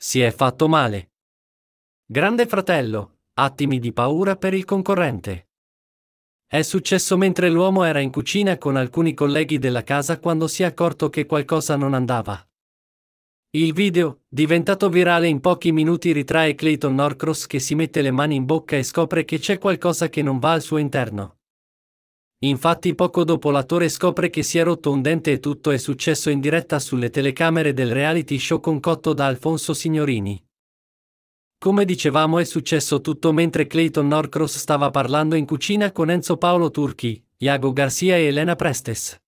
Si è fatto male. Grande fratello, attimi di paura per il concorrente. È successo mentre l'uomo era in cucina con alcuni colleghi della casa quando si è accorto che qualcosa non andava. Il video, diventato virale in pochi minuti, ritrae Clayton Norcross che si mette le mani in bocca e scopre che c'è qualcosa che non va al suo interno. Infatti poco dopo l'attore scopre che si è rotto un dente e tutto è successo in diretta sulle telecamere del reality show concotto da Alfonso Signorini. Come dicevamo è successo tutto mentre Clayton Norcross stava parlando in cucina con Enzo Paolo Turchi, Iago Garcia e Elena Prestes.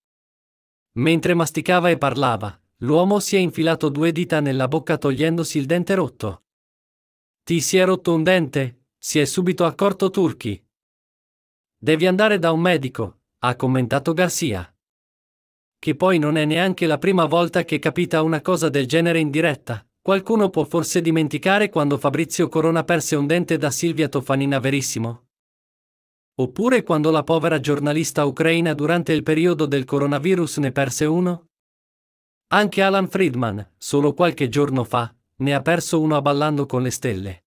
Mentre masticava e parlava, l'uomo si è infilato due dita nella bocca togliendosi il dente rotto. Ti si è rotto un dente? Si è subito accorto Turchi, Devi andare da un medico, ha commentato Garcia. Che poi non è neanche la prima volta che capita una cosa del genere in diretta. Qualcuno può forse dimenticare quando Fabrizio Corona perse un dente da Silvia Tofanina Verissimo? Oppure quando la povera giornalista ucraina durante il periodo del coronavirus ne perse uno? Anche Alan Friedman, solo qualche giorno fa, ne ha perso uno a Ballando con le Stelle.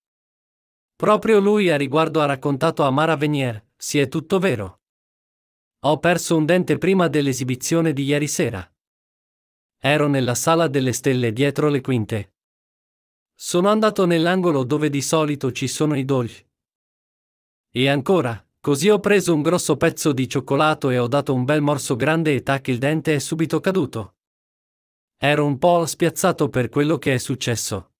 Proprio lui a riguardo ha raccontato a Mara Venier, sì, è tutto vero. Ho perso un dente prima dell'esibizione di ieri sera. Ero nella sala delle stelle dietro le quinte. Sono andato nell'angolo dove di solito ci sono i dolci. E ancora, così ho preso un grosso pezzo di cioccolato e ho dato un bel morso grande e tac il dente è subito caduto. Ero un po' spiazzato per quello che è successo.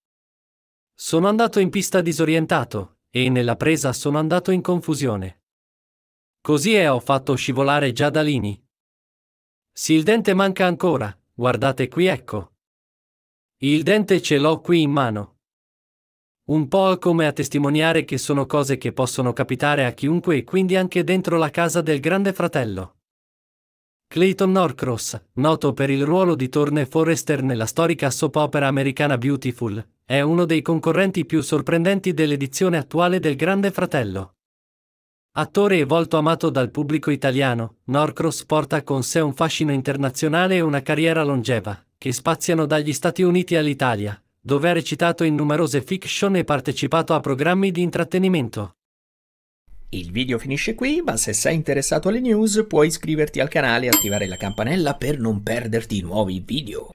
Sono andato in pista disorientato, e nella presa sono andato in confusione. Così è, ho fatto scivolare Giadalini. Sì, il dente manca ancora, guardate qui ecco. Il dente ce l'ho qui in mano. Un po' come a testimoniare che sono cose che possono capitare a chiunque e quindi anche dentro la casa del grande fratello. Clayton Norcross, noto per il ruolo di Torne Forrester nella storica soap opera americana Beautiful, è uno dei concorrenti più sorprendenti dell'edizione attuale del Grande Fratello. Attore e volto amato dal pubblico italiano, Norcross porta con sé un fascino internazionale e una carriera longeva, che spaziano dagli Stati Uniti all'Italia, dove ha recitato in numerose fiction e partecipato a programmi di intrattenimento. Il video finisce qui, ma se sei interessato alle news puoi iscriverti al canale e attivare la campanella per non perderti nuovi video.